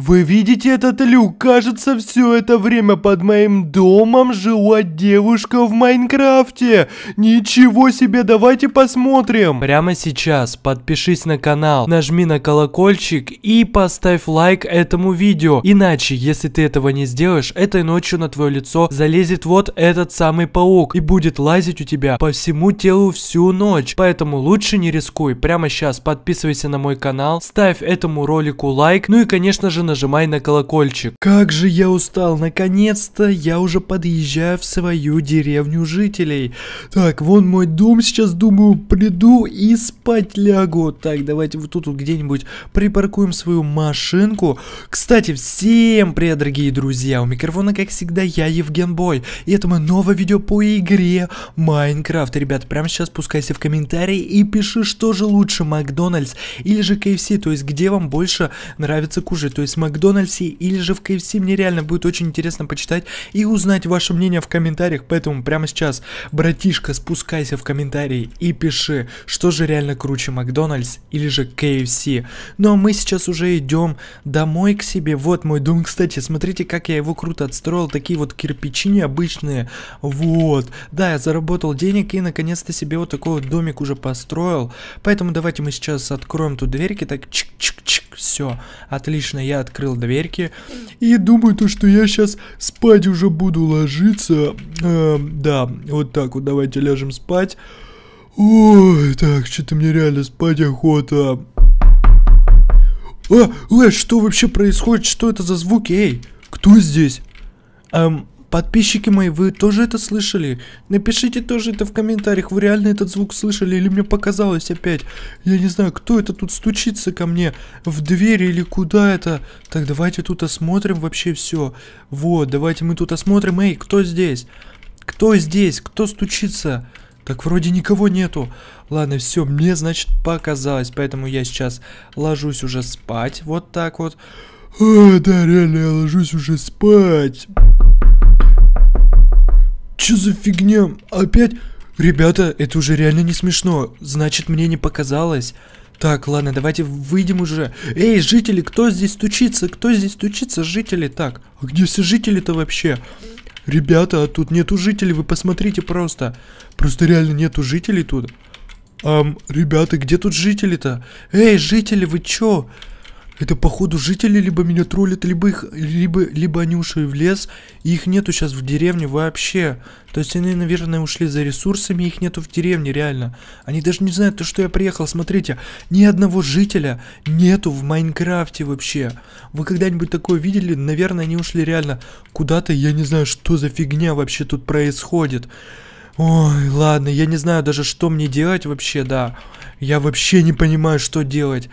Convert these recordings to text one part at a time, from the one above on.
Вы видите этот люк? Кажется, все это время под моим домом жила девушка в Майнкрафте. Ничего себе, давайте посмотрим. Прямо сейчас подпишись на канал, нажми на колокольчик и поставь лайк этому видео. Иначе, если ты этого не сделаешь, этой ночью на твое лицо залезет вот этот самый паук и будет лазить у тебя по всему телу всю ночь. Поэтому лучше не рискуй. Прямо сейчас подписывайся на мой канал, ставь этому ролику лайк, ну и конечно же нажимай на колокольчик. Как же я устал, наконец-то я уже подъезжаю в свою деревню жителей. Так, вон мой дом, сейчас думаю, приду и спать лягу. Так, давайте вот тут где-нибудь припаркуем свою машинку. Кстати, всем привет, дорогие друзья, у микрофона, как всегда, я Евген Бой, и это мое новое видео по игре Майнкрафт. Ребят, прямо сейчас пускайся в комментарии и пиши, что же лучше, Макдональдс или же KFC, то есть где вам больше нравится кушать, то есть Макдональдсе или же в КФС, мне реально будет очень интересно почитать и узнать ваше мнение в комментариях, поэтому прямо сейчас, братишка, спускайся в комментарии и пиши, что же реально круче Макдональдс или же КФС. Ну а мы сейчас уже идем домой к себе, вот мой дом, кстати, смотрите, как я его круто отстроил, такие вот кирпичи необычные, вот, да, я заработал денег и наконец-то себе вот такой вот домик уже построил, поэтому давайте мы сейчас откроем тут дверьки, так чик-чик-чик, все, отлично, я открыл дверьки. И думаю то, что я сейчас спать уже буду ложиться. Э, да, вот так вот, давайте ляжем спать. Ой, так, что-то мне реально спать охота. А, э, что вообще происходит? Что это за звуки? Эй, кто здесь? Эм, Подписчики мои, вы тоже это слышали? Напишите тоже это в комментариях, вы реально этот звук слышали или мне показалось опять? Я не знаю, кто это тут стучится ко мне в дверь или куда это? Так, давайте тут осмотрим вообще все. Вот, давайте мы тут осмотрим. Эй, кто здесь? Кто здесь? Кто стучится? Так вроде никого нету. Ладно, все, мне значит показалось, поэтому я сейчас ложусь уже спать. Вот так вот. А, да, реально, я ложусь уже спать. Чё за фигня? Опять? Ребята, это уже реально не смешно. Значит, мне не показалось. Так, ладно, давайте выйдем уже. Эй, жители, кто здесь стучится? Кто здесь стучится? Жители, так. А где все жители-то вообще? Ребята, а тут нету жителей, вы посмотрите просто. Просто реально нету жителей тут. Ам, ребята, где тут жители-то? Эй, жители, вы чё? Это походу жители либо меня троллят, либо их, либо, либо они ушли в лес, и их нету сейчас в деревне вообще. То есть они, наверное, ушли за ресурсами, их нету в деревне реально. Они даже не знают, то что я приехал. Смотрите, ни одного жителя нету в Майнкрафте вообще. Вы когда-нибудь такое видели? Наверное, они ушли реально куда-то. Я не знаю, что за фигня вообще тут происходит. Ой, ладно, я не знаю даже, что мне делать вообще, да. Я вообще не понимаю, что делать.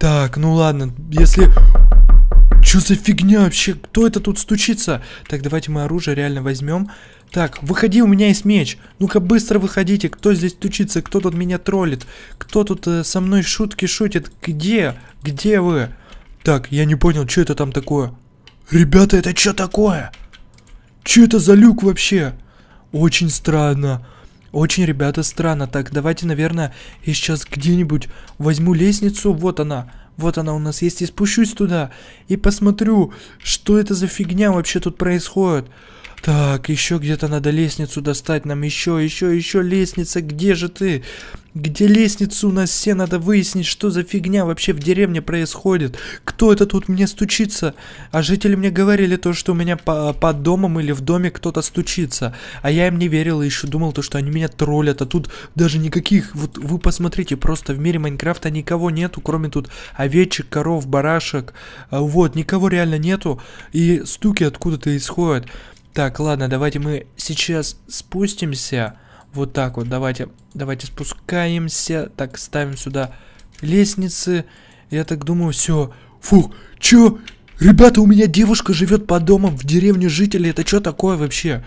Так, ну ладно, если... Что за фигня вообще? Кто это тут стучится? Так, давайте мы оружие реально возьмем. Так, выходи, у меня есть меч. Ну-ка, быстро выходите. Кто здесь стучится? Кто тут меня троллит? Кто тут э, со мной шутки шутит? Где? Где вы? Так, я не понял, что это там такое? Ребята, это что такое? Что это за люк вообще? Очень странно. Очень, ребята, странно. Так, давайте, наверное, я сейчас где-нибудь возьму лестницу. Вот она. Вот она у нас есть. И спущусь туда. И посмотрю, что это за фигня вообще тут происходит. Так, еще где-то надо лестницу достать нам. Еще, еще, еще лестница. Где же ты? Где лестницу у нас все? Надо выяснить, что за фигня вообще в деревне происходит. Кто это тут мне стучится? А жители мне говорили то, что у меня по под домом или в доме кто-то стучится. А я им не верил и еще думал то, что они меня троллят. А тут даже никаких... Вот вы посмотрите, просто в мире Майнкрафта никого нету, кроме тут овечек, коров, барашек. А вот, никого реально нету. И стуки откуда-то исходят. Так, ладно, давайте мы сейчас спустимся. Вот так вот, давайте, давайте спускаемся. Так, ставим сюда лестницы. Я так думаю, все. Фух, чё? Ребята, у меня девушка живет по домам в деревне жителей. Это что такое вообще?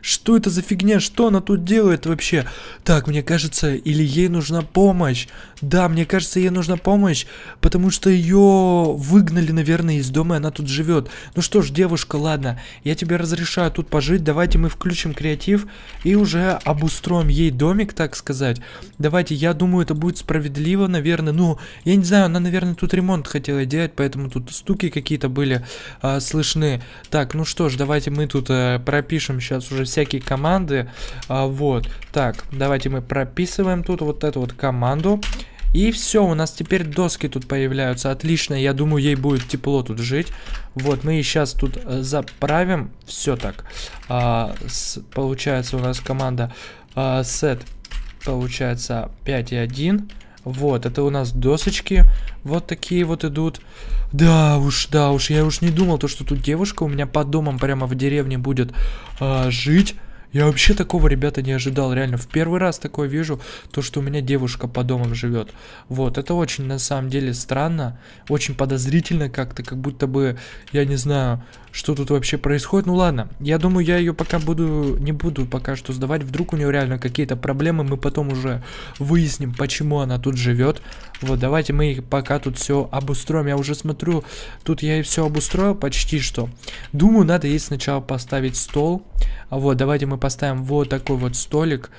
Что это за фигня? Что она тут делает вообще? Так, мне кажется, или ей нужна помощь. Да, мне кажется, ей нужна помощь, потому что ее выгнали, наверное, из дома, и она тут живет. Ну что ж, девушка, ладно, я тебе разрешаю тут пожить. Давайте мы включим креатив и уже обустроим ей домик, так сказать. Давайте, я думаю, это будет справедливо, наверное. Ну, я не знаю, она, наверное, тут ремонт хотела делать, поэтому тут стуки какие-то были э, слышны. Так, ну что ж, давайте мы тут э, пропишем сейчас уже всякие команды. А, вот. Так, давайте мы прописываем тут вот эту вот команду. И все, у нас теперь доски тут появляются. Отлично, я думаю, ей будет тепло тут жить. Вот, мы сейчас тут э, заправим. Все так. А, с, получается у нас команда а, set получается 5 и 1. Вот, это у нас досочки. Вот такие вот идут. Да уж, да уж, я уж не думал, то, что тут девушка у меня под домом прямо в деревне будет э, жить. Я вообще такого, ребята, не ожидал, реально. В первый раз такое вижу, то, что у меня девушка по домам живет. Вот, это очень, на самом деле, странно, очень подозрительно как-то, как будто бы, я не знаю, что тут вообще происходит. Ну ладно, я думаю, я ее пока буду, не буду пока что сдавать. Вдруг у нее реально какие-то проблемы, мы потом уже выясним, почему она тут живет. Вот, давайте мы пока тут все обустроим. Я уже смотрю, тут я и все обустроил почти что. Думаю, надо ей сначала поставить стол. Вот, давайте мы поставим вот такой вот столик.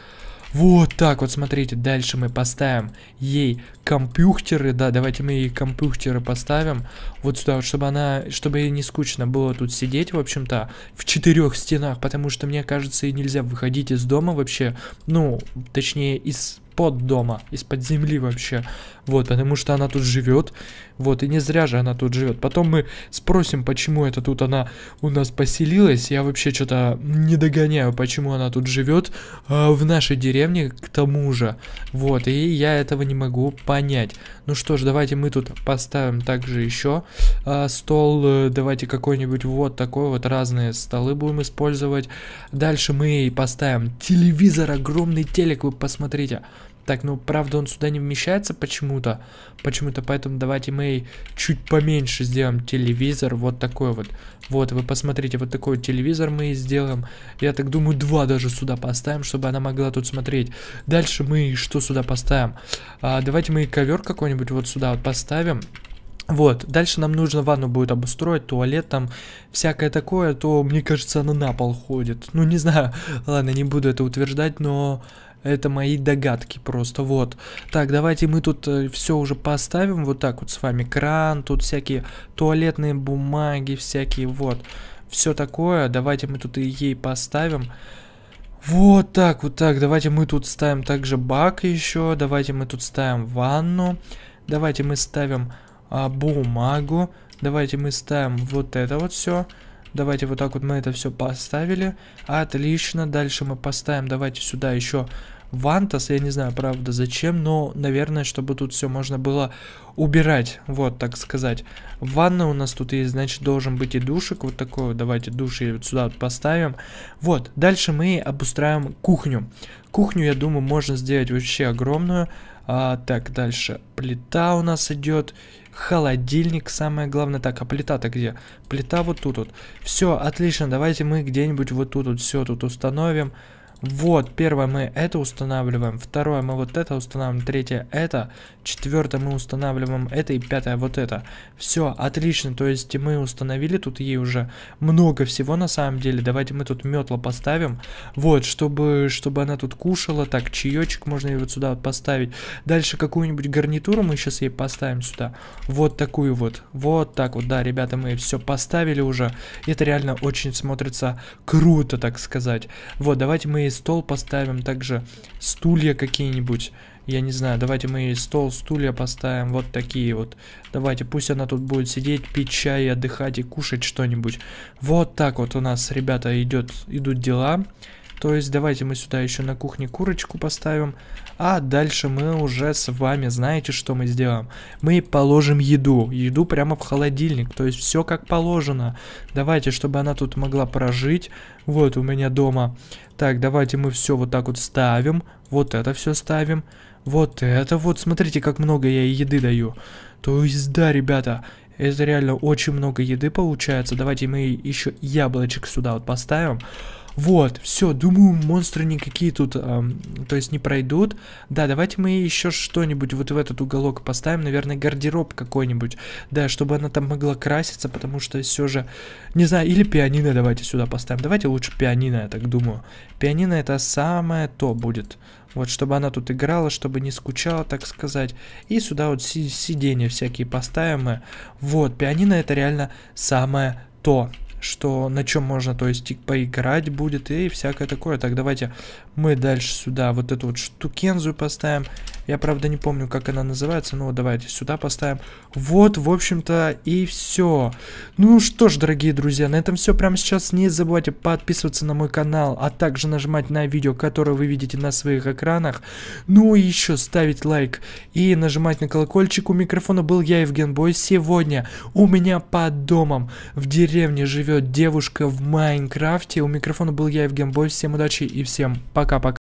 Вот так вот, смотрите, дальше мы поставим ей компьютеры, да, давайте мы ей компьютеры поставим вот сюда, вот, чтобы она, чтобы ей не скучно было тут сидеть, в общем-то, в четырех стенах, потому что, мне кажется, ей нельзя выходить из дома вообще, ну, точнее, из под дома, из-под земли вообще. Вот, потому что она тут живет. Вот, и не зря же она тут живет. Потом мы спросим, почему это тут она у нас поселилась. Я вообще что-то не догоняю, почему она тут живет э, а, в нашей деревне, к тому же. Вот, и я этого не могу понять. Ну что ж, давайте мы тут поставим также еще а, э, стол. давайте какой-нибудь вот такой вот разные столы будем использовать. Дальше мы поставим телевизор, огромный телек, вы посмотрите. Так, ну правда он сюда не вмещается почему-то. Почему-то, поэтому давайте мы чуть поменьше сделаем телевизор. Вот такой вот. Вот, вы посмотрите, вот такой вот телевизор мы сделаем. Я так думаю, два даже сюда поставим, чтобы она могла тут смотреть. Дальше мы что сюда поставим? А, давайте мы ковер какой-нибудь вот сюда вот поставим. Вот, дальше нам нужно ванну будет обустроить, туалет там, всякое такое, то, мне кажется, она на пол ходит. Ну, не знаю, ладно, не буду это утверждать, но это мои догадки просто, вот. Так, давайте мы тут э, все уже поставим вот так вот с вами. Кран, тут всякие туалетные бумаги, всякие, вот. Все такое, давайте мы тут и ей поставим. Вот так, вот так, давайте мы тут ставим также бак еще, давайте мы тут ставим ванну, давайте мы ставим а, бумагу, давайте мы ставим вот это вот все. Давайте вот так вот мы это все поставили. Отлично. Дальше мы поставим, давайте сюда еще Вантас, я не знаю, правда, зачем, но, наверное, чтобы тут все можно было убирать, вот, так сказать. Ванна у нас тут есть, значит, должен быть и душик, вот такой, давайте души вот сюда вот поставим. Вот, дальше мы обустраиваем кухню. Кухню, я думаю, можно сделать вообще огромную. А, так, дальше. Плита у нас идет. Холодильник, самое главное. Так, а плита-то где? Плита вот тут вот. Все, отлично. Давайте мы где-нибудь вот тут вот все тут установим. Вот, первое мы это устанавливаем, второе мы вот это устанавливаем, третье это, четвертое мы устанавливаем это и пятое вот это. Все, отлично, то есть мы установили тут ей уже много всего на самом деле. Давайте мы тут метла поставим, вот, чтобы, чтобы она тут кушала. Так, чаечек можно ей вот сюда вот поставить. Дальше какую-нибудь гарнитуру мы сейчас ей поставим сюда. Вот такую вот, вот так вот, да, ребята, мы все поставили уже. Это реально очень смотрится круто, так сказать. Вот, давайте мы стол поставим, также стулья какие-нибудь. Я не знаю, давайте мы ей стол, стулья поставим, вот такие вот. Давайте, пусть она тут будет сидеть, пить чай, отдыхать и кушать что-нибудь. Вот так вот у нас, ребята, идет, идут дела. То есть давайте мы сюда еще на кухне курочку поставим. А дальше мы уже с вами, знаете, что мы сделаем? Мы положим еду. Еду прямо в холодильник. То есть все как положено. Давайте, чтобы она тут могла прожить. Вот у меня дома. Так, давайте мы все вот так вот ставим. Вот это все ставим. Вот это вот. Смотрите, как много я еды даю. То есть да, ребята, это реально очень много еды получается. Давайте мы еще яблочек сюда вот поставим. Вот, все, думаю, монстры никакие тут, эм, то есть не пройдут. Да, давайте мы еще что-нибудь вот в этот уголок поставим, наверное, гардероб какой-нибудь. Да, чтобы она там могла краситься, потому что все же, не знаю, или пианино давайте сюда поставим. Давайте лучше пианино, я так думаю. Пианино это самое то будет. Вот, чтобы она тут играла, чтобы не скучала, так сказать. И сюда вот сиденья всякие поставим. Вот, пианино это реально самое то что на чем можно, то есть поиграть будет и всякое такое. Так, давайте мы дальше сюда вот эту вот штукензу поставим. Я, правда, не помню, как она называется. Ну, давайте сюда поставим. Вот, в общем-то, и все. Ну что ж, дорогие друзья, на этом все прямо сейчас. Не забывайте подписываться на мой канал, а также нажимать на видео, которое вы видите на своих экранах. Ну и еще ставить лайк и нажимать на колокольчик. У микрофона был я, Евген Бой. Сегодня у меня под домом в деревне живет девушка в Майнкрафте. У микрофона был я, Евген Бой. Всем удачи и всем пока-пока.